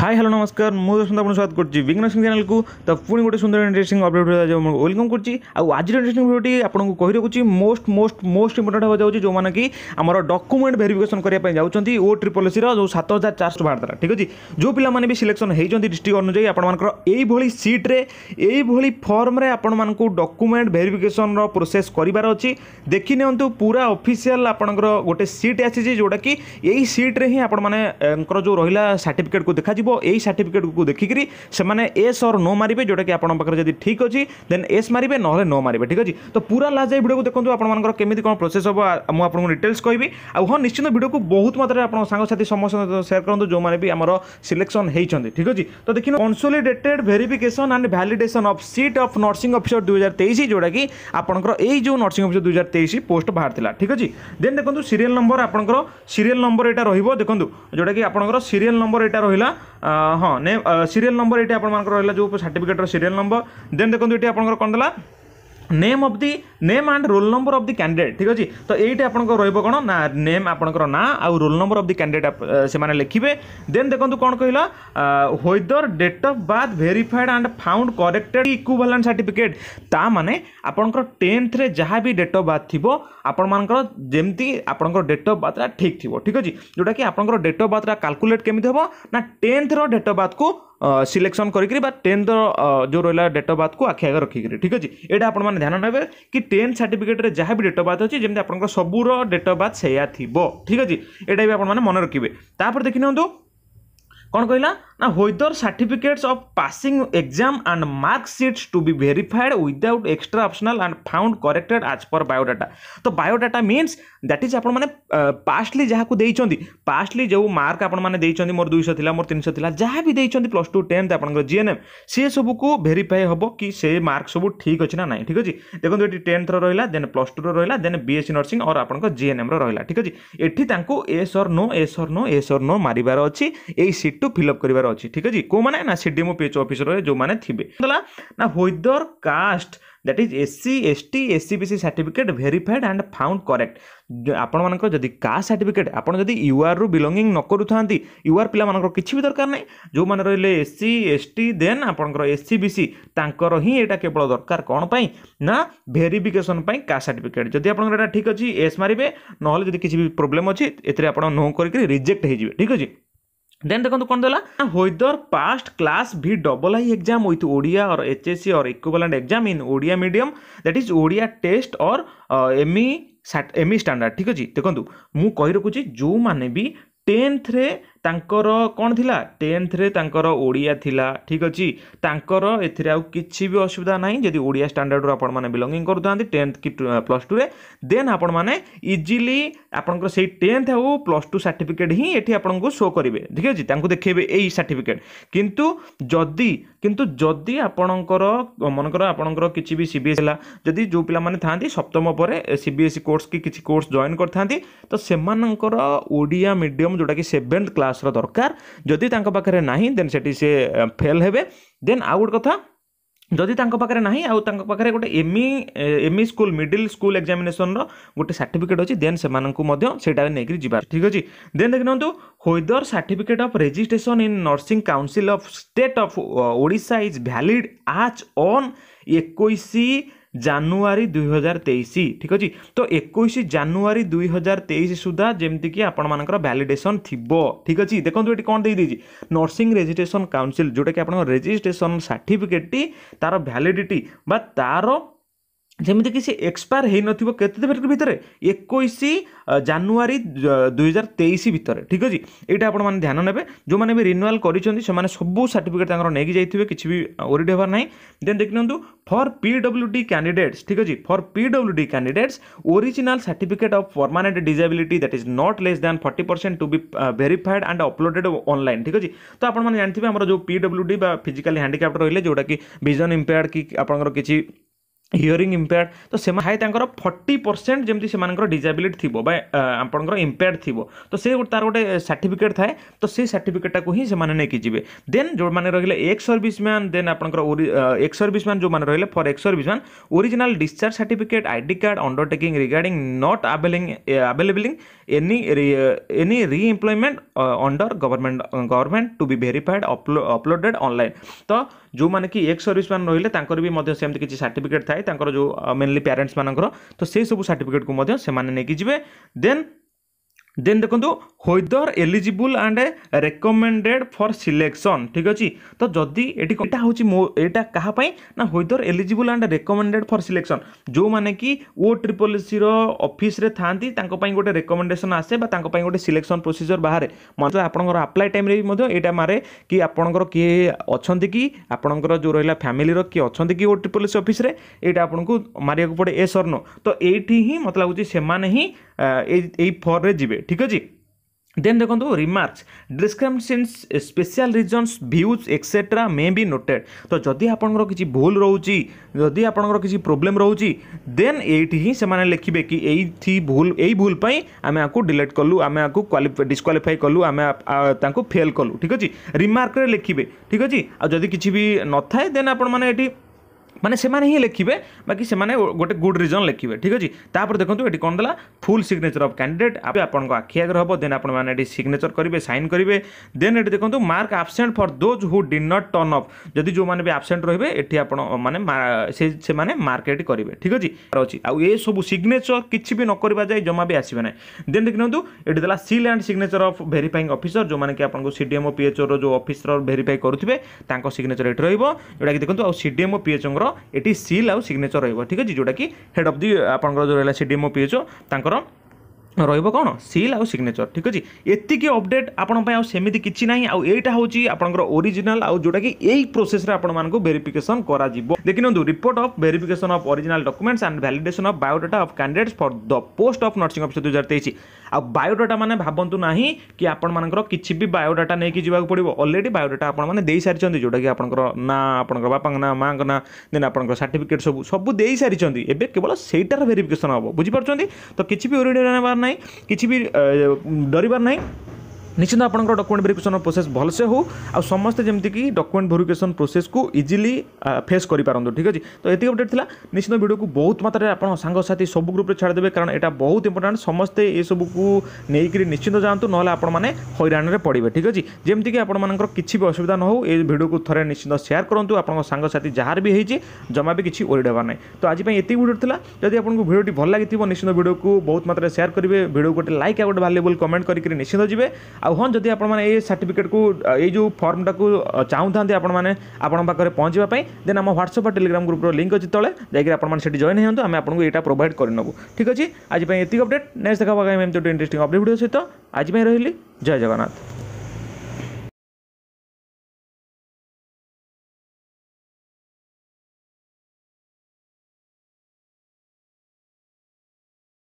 Hi hello নমস্কার মু দর্শন আপনার স্বাগত করছি বিঘ্নেশ চ্যানেলকু তো পুଣି গোটে সুন্দর ইন্টারেস্টিং অপডেট ওয়েলকম করছি আজির ইন্টারেস্টিং ভিডিওটি আপনার কই রাখুছি মোস্ট মোস্ট মোস্ট ইম্পর্টাট হওয়া যাচ্ছে যে কি আমার ডকুমেন্ট ভেরিফিকেসন করা যাচ্ছেন ও ট্রিপল এসির যে সাত হাজার চারশো বাহার ঠিক আছে যে পিলামানে বি সিলেকশন হয়েছেন ডিস্ট্রিক্ট অনুযায়ী আপনার এইভাবে সিট্রে এইভাবে ফর্মরে আপনার ডকুমেন্ট ভেরিফিকেসন প্রোসেস করবার অছি দেখি নিউ পুরা অফিসিয়াল আপনার গোটে সিট আসিছে যেটা কি এই সিট্রে হি আপনার যে রহিলা সার্টিফিকেট কু দেখা যাব এই ସାର୍ଟିଫିକେଟ୍କୁ ଦେଖିକିରି ସେମାନେ ଏସ୍ ଅର୍ ନୋ ମାରିବେ ଯେଉଁଟାକି ଆପଣଙ୍କ ପାଖରେ ଯଦି ଠିକ୍ ଅଛି ଦେନ୍ ଏସ୍ ମାରିବେ ନହେଲେ ନୋ ମାରିବେ ଠିକ୍ ଅଛି ତ ପୁରା ଲାଷ୍ଟ ଯାଇ ଭିଡ଼ିଓକୁ ଦେଖନ୍ତୁ ଆପଣମାନଙ୍କର କେମିତି କ'ଣ ପ୍ରୋସେସ୍ ହେବ ମୁଁ ଆପଣଙ୍କୁ ଡିଟେଲ୍ସ କହିବି ଆଉ ହଁ ନିଶ୍ଚିନ୍ତ ଭିଡ଼ିଓକୁ ବହୁତ ମାତ୍ରାରେ ଆପଣ ସାଙ୍ଗସାଥି ସମସ୍ତଙ୍କ ସେୟାର କରନ୍ତୁ ଯେଉଁମାନେ ବି ଆମର ସିଲେକ୍ସନ୍ ହେଇଛନ୍ତି ଠିକ୍ ଅଛି ତ ଦେଖିନ consolidated verification and validation of sheet of nursing officer ଦୁଇ ହଜାର ତେଇଶ ଯେଉଁଟାକି ଆପଣଙ୍କର ଏଇ ଯେଉଁ ନର୍ସିଂ ଅଫିସର ଦୁଇ ହଜାର ତେଇଶ ପୋଷ୍ଟ ବାହାରିଥିଲା ଠିକ୍ ଅଛି ଦେନ୍ ଦେଖନ୍ତୁ ସିରିଏଲ୍ ନମ୍ବର ଆପଣଙ୍କର ସିରିଏଲ୍ ନମ୍ବର ଏଇଟା ରହିବ ଦେଖନ୍ତୁ ଯେଉଁଟାକି ଆପଣଙ୍କର ସିରିଏଲ୍ ନମ୍ବର ଏଇଟା ରହିଲା ହଁ ନେ ସିରିଏଲ୍ ନମ୍ବର ଏଠି ଆପଣମାନଙ୍କର ରହିଲା ଯେଉଁ ସାର୍ଟିଫିକେଟ୍ର ସିରିଏଲ୍ ନମ୍ବର ଦେନ୍ ଦେଖନ୍ତୁ ଏଠି ଆପଣଙ୍କର କ'ଣ ଦେଲା name of the name and roll number of the candidate ଠିକ୍ ଅଛି ତ ଏଇଠି ଆପଣଙ୍କର ରହିବ କ'ଣ ନା ନେମ୍ ଆପଣଙ୍କର ନାଁ ଆଉ roll number of the candidate ସେମାନେ ଲେଖିବେ ଦେନ୍ ଦେଖନ୍ତୁ କ'ଣ କହିଲା whether date of birth verified and found corrected equivalent certificate ତା ମାନେ ଆପଣଙ୍କର ଟେନ୍ଥରେ ଯାହା ବି ଡେଟ୍ ଅଫ୍ ବାର୍ଥ ଥିବ ଆପଣମାନଙ୍କର ଯେମିତି ଆପଣଙ୍କର ଡେଟ୍ ଅଫ୍ ବାର୍ଥଟା ଠିକ୍ ଥିବ ଠିକ୍ ଅଛି ଯେଉଁଟାକି ଆପଣଙ୍କର ଡେଟ୍ ଅଫ୍ ବାର୍ଥଟା କାଲକୁଲେଟ୍ କେମିତି ହେବ ନା ଟେନ୍ଥର ଡେଟ୍ ଅଫ୍ ବାର୍ଥକୁ ସିଲେକ୍ସନ୍ କରିକିରି ବା ଟେନ୍ଥର ଯେଉଁ ରହିଲା ଡେଟ୍ ଅଫ୍ ବାର୍ଥକୁ ଆଖି ଆଗ ରଖିକିରି ଠିକ୍ ଅଛି ଏଇଟା ଆପଣମାନେ ଧ୍ୟାନ ନେବେ କି ଟେନ୍ଥ ସାର୍ଟିଫିକେଟ୍ରେ ଯାହା ବି ଡେଟ୍ ଅଫ୍ ବାର୍ଥ ଅଛି ଯେମିତି ଆପଣଙ୍କର ସବୁର ଡେଟ୍ ଅଫ୍ ବାର୍ଥ ସେଇଆ ଥିବ ଠିକ୍ ଅଛି ଏଇଟା ବି ଆପଣମାନେ ମନେ ରଖିବେ ତାପରେ ଦେଖିନିଅନ୍ତୁ କ'ଣ କହିଲା Now, whether certificates of passing exam and mark sheets to be verified without extra optional and found corrected as per biodata. तो biodata means that is आपण माने pastly ଯାହାକୁ ଦେଇଛନ୍ତି pastly ଯେଉଁ mark आपण माने ଦେଇଛନ୍ତି ମୋର 200 ଥିଲା ମୋର 300 ଥିଲା ଯାହା ବି ଦେଇଛନ୍ତି plus 2 10th ଆପଣଙ୍କର GNM ସେ ସବୁକୁ verify ହେବ କି ସେ mark ସବୁ ଠିକ ଅଛି ନା ନାହିଁ ଠିକ ଅଛି ଦେଖନ୍ତୁ ଏଠି 10th ର ରହିଲା ଦେନ୍ plus 2 ର ରହିଲା ଦେନ୍ BSc nursing और ଆପଣଙ୍କ GNM ର ରହିଲା ଠିକ ଅଛି ଏଠି ତାଙ୍କୁ yes or no yes or no yes or no ମାରିବାର ଅଛି ଏଇ ସିଟ୍ ଟୁ ଫିଲ୍ ଅପ୍ କରିବାର ଅଛି ଠିକ୍ ଅଛି କେଉଁମାନେ ନା ସି ଡି ପି ଏଚ୍ ଅଫିସରରେ ଯେଉଁମାନେ ଥିବେ ହେଲା ନା whether caste that is S C T S C B C certificate verified and found correct ଆପଣମାନଙ୍କର ଯଦି କାଷ୍ଟ ସାର୍ଟିଫିକେଟ୍ ଆପଣ ଯଦି ୟୁଆର୍ରୁ ବିଲଙ୍ଗିଂ ନ କରୁଥାନ୍ତି ୟୁଆର୍ ପିଲାମାନଙ୍କର କିଛି ବି ଦରକାର ନାହିଁ ଯେଉଁମାନେ ରହିଲେ ସି ଏସ୍ ଟି ଦେନ୍ ଆପଣଙ୍କର ଏସ୍ ସି ବି ସି ତାଙ୍କର ହିଁ ଏଇଟା କେବଳ ଦରକାର କ'ଣ ପାଇଁ ନା ଭେରିଫିକେସନ୍ ପାଇଁ କାଷ୍ଟ ସାର୍ଟିଫିକେଟ୍ ଯଦି ଆପଣଙ୍କର ଏଇଟା ଠିକ୍ ଅଛି ଏସ୍ ମାରିବେ ନହେଲେ ଯଦି କିଛି ବି ପ୍ରୋବ୍ଲେମ୍ ଅଛି ଏଥିରେ ଆପଣ ନୋ କରିକି ରିଜେକ୍ଟ ହେଇଯିବେ ଠିକ୍ ଅଛି ଦେନ୍ ଦେଖନ୍ତୁ କ'ଣ ଦେଲା whether passed class V double I exam with Odia or H S C or equivalent exam in Odia medium that is Odia test or M E M E standard ଠିକ୍ ଅଛି ଦେଖନ୍ତୁ ମୁଁ କହି ରଖୁଛି ଯେଉଁମାନେ ବି ଟେନ୍ଥରେ ତାଙ୍କର କ'ଣ ଥିଲା ଟେନ୍ଥରେ ତାଙ୍କର ଓଡ଼ିଆ ଥିଲା ଠିକ୍ ଅଛି ତାଙ୍କର ଏଥିରେ ଆଉ କିଛି ବି ଅସୁବିଧା ନାହିଁ ଯଦି ଓଡ଼ିଆ ଷ୍ଟାଣ୍ଡାର୍ଡ଼ରୁ ଆପଣମାନେ ବିଲଙ୍ଗିଂ କରୁଥାନ୍ତି ଟେନ୍ଥ କି ପ୍ଲସ୍ ଟୁରେ ଦେନ୍ ଆପଣମାନେ ଇଜିଲି ଆପଣଙ୍କର ସେଇ ଟେନ୍ଥ ଆଉ ପ୍ଲସ୍ ଟୁ ସାର୍ଟିଫିକେଟ୍ ହିଁ ଏଠି ଆପଣଙ୍କୁ ଶୋ କରିବେ ଠିକ୍ ଅଛି ତାଙ୍କୁ ଦେଖେଇବେ ଏଇ ସାର୍ଟିଫିକେଟ୍ କିନ୍ତୁ ଯଦି କିନ୍ତୁ ଯଦି ଆପଣଙ୍କର ମନେକର ଆପଣଙ୍କର କିଛି ବି ସି ବି ଏସ୍ ହେଲା ଯଦି ଯେଉଁ ପିଲାମାନେ ଥାଆନ୍ତି ସପ୍ତମ ପରେ C B S E course କି କିଛି କୋର୍ସ ଜଏନ୍ କରିଥାନ୍ତି ତ ସେମାନଙ୍କର ଓଡ଼ିଆ ମିଡ଼ିୟମ୍ ଯେଉଁଟାକି ସେଭେନ୍ଥ କ୍ଲାସ୍ ପାସ୍ର ଦରକାର ଯଦି ତାଙ୍କ ପାଖରେ ନାହିଁ ଦେନ୍ ସେଠି ସେ ଫେଲ୍ ହେବେ ଦେନ୍ ଆଉ ଗୋଟେ କଥା ଯଦି ତାଙ୍କ ପାଖରେ ନାହିଁ ଆଉ ତାଙ୍କ ପାଖରେ ଗୋଟେ ଏମି ଏମି ସ୍କୁଲ ମିଡିଲ୍ ସ୍କୁଲ ଏକ୍ଜାମିନେସନର ଗୋଟେ ସାର୍ଟିଫିକେଟ୍ ଅଛି ଦେନ୍ ସେମାନଙ୍କୁ ମଧ୍ୟ ସେଇଟା ନେଇକରି ଯିବା ଠିକ୍ ଅଛି ଦେନ୍ ଦେଖିନିଅନ୍ତୁ whether certificate of registration in nursing council of state of Odisha is valid as on ଏକୋଇଶ ଜାନୁଆରୀ ଦୁଇହଜାର ତେଇଶ ଠିକ୍ ଅଛି ତ ଏକୋଇଶ ଜାନୁଆରୀ ଦୁଇହଜାର ତେଇଶ ସୁଦ୍ଧା ଯେମିତିକି ଆପଣମାନଙ୍କର ଭ୍ୟାଲିଡେସନ୍ ଥିବ ଠିକ୍ ଅଛି ଦେଖନ୍ତୁ ଏଠି କ'ଣ ଦେଇଦେଇଛି ନର୍ସିଂ ରେଜିଷ୍ଟ୍ରେସନ୍ କାଉନସିଲ୍ ଯେଉଁଟାକି ଆପଣଙ୍କ ରେଜିଷ୍ଟ୍ରେସନ୍ ସାର୍ଟିଫିକେଟ୍ଟି ତା'ର ଭ୍ୟାଲିଡ଼ିଟି ବା ତା'ର ଯେମିତିକି ସେ ଏକ୍ସପାୟାର ହେଇନଥିବ କେତେ ତାରିଖ ଭିତରେ ଏକୋଇଶ ଜାନୁଆରୀ ଦୁଇହଜାର ତେଇଶ ଭିତରେ ଠିକ୍ ଅଛି ଏଇଟା ଆପଣମାନେ ଧ୍ୟାନ ନେବେ ଯେଉଁମାନେ ବି ରିନୁଆଲ୍ କରିଛନ୍ତି ସେମାନେ ସବୁ ସାର୍ଟିଫିକେଟ୍ ତାଙ୍କର ନେଇକି ଯାଇଥିବେ କିଛି ବି ଓରିଡ଼ି ହେବାର ନାହିଁ ଦେନ୍ ଦେଖିନିଅନ୍ତୁ for P W D candidates ଠିକ୍ ଅଛି for P W D candidates original certificate of permanent disability that is not less than forty percent to be verified and uploaded online ଠିକ୍ ଅଛି ତ ଆପଣମାନେ ଜାଣିଥିବେ ଆମର ଯେଉଁ ପି ଡବ୍ଲ୍ୟୁ ଡି ବା ଫିଜିକାଲି ହ୍ୟାଣ୍ଡିକ୍ୟାପ୍ଟ ରହିଲେ ଯେଉଁଟାକି ଭିଜନ୍ ଇମ୍ପେୟାର୍ଡ଼ କି ଆପଣଙ୍କର କିଛି हियरिंग इम्पेयर तो से फर्टी परसेंट जमी से डिजाबिलिट थी आपंकर इम्पेयर थी तो से तार गोटे सार्टिफिकेट थाए तो से सार्टिफिकेटा को ही से देन जो मैंने रही एक्स सर्विस मैन देन आपर एक्स सर्विस मैन जो मैंने रही है for ex service man original discharge certificate ID card undertaking regarding not availing availabling any any reemployment under government government to be verified uploaded online तो जो मैंने कि x service man रही भी सेमती किसी सार्टिफिकेट थाए ଥାଏ ତାଙ୍କର ଯେଉଁ ମେନଲି ପ୍ୟାରେଣ୍ଟସ୍ ମାନଙ୍କର ତ ସେଇ ସବୁ ସାର୍ଟିଫିକେଟ୍କୁ ମଧ୍ୟ ସେମାନେ ନେଇକି ଯିବେ ଦେନ୍ দেন দেখুন whether eligible and recommended for selection ঠিক আছে তো যদি এটি এটা হচ্ছে এটা কাহাপাই না whether eligible and recommended for selection যে কি ও ট্রিপল সির অফিসে থাকে তাঁপাই গোটে রেকমেন্ডেসন আসে বা তাঁপাই গোটে সিলেকশন প্রোসিজর বাহারে মানে আপনার আপ্লাই টাইমে এটা মারে কি আপনার কি অনেক কি আপনার যে রহলা ফ্যামিলির কি অনেক কি ও ট্রিপল সি অফিসে এইটা আপনার মারিয়া পড়ে এ সর্ণ তো এইটি হি মতো লাগুছে সে फर्रे जी ठीक अच्छे देन देखो remarks discrepancy special reasons views etcetera may be noted तो जदि आप कि भूल रोच जदि कि प्रोब्लेम रोचे देन ये लिखे कि भूल यही भूल आम आपको डिलेट कलु आम आपको क्वाफ कलु आम फेल कलु ठीक अच्छे रिमार्क लिखे ठीक अच्छे आदि किसी भी न था देन आपठी মানে সেমানে ହିଁ ଲେଖିବେ ବାକି ସେମାନେ ଗୋଟେ ଗୁଡ୍ ରିଜନ୍ ଲେଖିବେ ଠିକ୍ ଅଛି ତାପରେ ଦେଖନ୍ତୁ ଏଠି କ'ଣ ଦେଲା ଫୁଲ୍ ସିଗ୍ନେଚର୍ ଅଫ୍ କ୍ୟାଣ୍ଡିଡେଟ୍ ଆପଣଙ୍କ ଆଖି ଆଗରେ ହେବ ଦେନ୍ ଆପଣମାନେ ଏଠି ସିଗ୍ନେଚର୍ କରିବେ ସାଇନ୍ କରିବେ ଦେନ୍ ଏଠି ଦେଖନ୍ତୁ mark absent for those who did not turn up ଯଦି ଯେଉଁମାନେ ବି ଆବସେଣ୍ଟ ରହିବେ ଏଠି ଆପଣ ମାନେ ସେମାନେ ମାର୍କ ଏଠି କରିବେ ଠିକ୍ ଅଛି ଅଛି ଆଉ ଏସବୁ ସିଗ୍ନେଚର୍ କିଛି ବି ନ କରିବା ଯାଏ ଜମା ବି ଆସିବେ ନାହିଁ ଦେନ୍ ଦେଖିନିଅନ୍ତୁ ଏଠି ଦେଲା seal and signature of verifying officer ଯେଉଁମାନେ କି ଆପଣଙ୍କୁ ସିଡିଏମ୍ଓ ପିଏଚ୍ଓର ଯେଉଁ ଅଫିସର ଭେରିଫାଇ କରୁଥିବେ ତାଙ୍କ ସିଗ୍ନେଚର୍ ଏଠି ରହିବ ଯେଉଁଟାକି ଦେଖନ୍ତୁ ଆଉ ସିଡିଏମ୍ଓ ପିଏଚ୍ଓଙ୍କର এটি সিল আউ সিগনেচর রহব ঠিক আছে যেটা কি হেড অফ দি আপনার যে রহলা সিডিএমও পিএচও তাঁকর রহব কোণ সিল আউ সিগনেচর ঠিক আছে এতিকি অপডেট আপনার সেমিতি কিছু না এইটা হচ্ছে আপনার ওরিজিনাল আউটা কি এই প্রোসেসে আপনার ভেরিফিকেসন করা দেখি new report of verification of original documents and validation of biodata of candidates for the post of nursing officer দুই হাজার তেইশ ଆଉ ବାୟୋଡାଟା ମାନେ ଭାବନ୍ତୁ ନାହିଁ କି ଆପଣମାନଙ୍କର କିଛି ବି ବାୟୋଡାଟା ନେଇକି ଯିବାକୁ ପଡ଼ିବ ଅଲରେଡ଼ି ବାୟୋଡାଟା ଆପଣମାନେ ଦେଇସାରିଛନ୍ତି ଯେଉଁଟାକି ଆପଣଙ୍କର ନାଁ ଆପଣଙ୍କର ବାପାଙ୍କ ନାଁ ମାଆଙ୍କ ନାଁ ଦେନ୍ ଆପଣଙ୍କର ସାର୍ଟିଫିକେଟ୍ ସବୁ ସବୁ ଦେଇସାରିଛନ୍ତି ଏବେ କେବଳ ସେଇଟାର ଭେରିଫିକେସନ୍ ହେବ ବୁଝିପାରୁଛନ୍ତି ତ କିଛି ବି ଓରିଡ଼ି ନେବାର ନାହିଁ କିଛି ବି ଡରିବାର ନାହିଁ ନିଶ୍ଚିନ୍ତ ଆପଣଙ୍କର ଡକୁମେଣ୍ଟ ଭେରିଫିକେସନ୍ ପ୍ରୋସେସ୍ ଭଲସେ ହେଉ ଆଉ ସମସ୍ତେ ଯେମିତିକି ଡକୁମେଣ୍ଟ ଭେରିଫିକେସନ୍ ପ୍ରୋସେସ୍କୁ ଇଜିଲି ଫେସ୍ କରିପାରନ୍ତୁ ଠିକ୍ ଅଛି ତ ଏତିକି ଅପଡ଼େଟ୍ ଥିଲା ନିଶ୍ଚିନ୍ତ ଭିଡ଼ିଓକୁ ବହୁତ ମାତ୍ରାରେ ଆପଣ ସାଙ୍ଗସାଥି ସବୁ ଗ୍ରୁପ୍ରେ ଛାଡ଼ିଦେବେ କାରଣ ଏଇଟା ବହୁତ ଇମ୍ପୋର୍ଟାଣ୍ଟ ସମସ୍ତେ ଏସବୁକୁ ନେଇକରି ନିଶ୍ଚିନ୍ତ ଯାଆନ୍ତୁ ନହେଲେ ଆପଣମାନେ ହଇରାଣରେ ପଡ଼ିବେ ଠିକ୍ ଅଛି ଯେମିତିକି ଆପଣମାନଙ୍କର କିଛି ବି ଅସୁବିଧା ନ ହେଉ ଏ ଭିଡ଼ିଓକୁ ଥରେ ନିଶ୍ଚିନ୍ତ ସେୟାର କରନ୍ତୁ ଆପଣଙ୍କ ସାଙ୍ଗସାଥି ଯାହାର ବି ହେଇଛି ଜମା ବି କିଛି ଓରିଡ଼ ହେବାର ନାହିଁ ତ ଆଜି ପାଇଁ ଏତିକି ଭିଡ଼ିଓ ଥିଲା ଯଦି ଆପଣଙ୍କୁ ଭିଡ଼ିଓଟି ଭଲ ଲାଗିଥିବ ନିଶ୍ଚିନ୍ତ ଭିଡ଼ିଓକୁ ବହୁତ ମାତ୍ରାରେ ସେୟାର କରିବେ ଭିଡ଼ିଓକୁ ଗୋଟେ ଲାଇକ୍ ଆଉ ଗୋଟେ ଭାଲ୍ୟୁବୁଲ୍ କମେଣ୍ଟ କରିକି ନିଶ୍ଚିନ୍ତ ଯିବେ ଆଉ ଆଉ ଯଦି ଆପଣମାନେ ଏଇ ସାର୍ଟିଫିକେଟ୍କୁ ଏଇ ଯେଉଁ ଫର୍ମଟାକୁ ଚାହୁଁଥାନ୍ତି ଆପଣମାନେ ଆପଣଙ୍କ ପାଖରେ ପହଞ୍ଚିବା ପାଇଁ ଦେନ୍ ଆମ ହ୍ୱାଟ୍ସଅପ୍ ବା ଟେଲିଗ୍ରାମ ଗ୍ରୁପ୍ର ଲିଙ୍କ୍ ଅଛି ତଳେ ଯାଇକି ଆପଣମାନେ ସେଠି ଜଏନ୍ ହୁଅନ୍ତୁ ଆମେ ଆପଣଙ୍କୁ ଏଇଟା ପ୍ରୋଭାଇଡ଼୍ କରିନେବୁ ଠିକ୍ ଅଛି ଆଜି ପାଇଁ ଏତିକି ଅପଡ଼େଟ୍ ନେକ୍ସଟ ଦେଖା ଏମିତି ଗୋଟେ ଇଣ୍ଟରେଷ୍ଟିଂ ଅପଡ଼େଟ୍ ଭିଡ଼ିଓ ସହିତ ଆଜି ପାଇଁ ରହିଲି ଜୟ ଜଗନ୍ନାଥ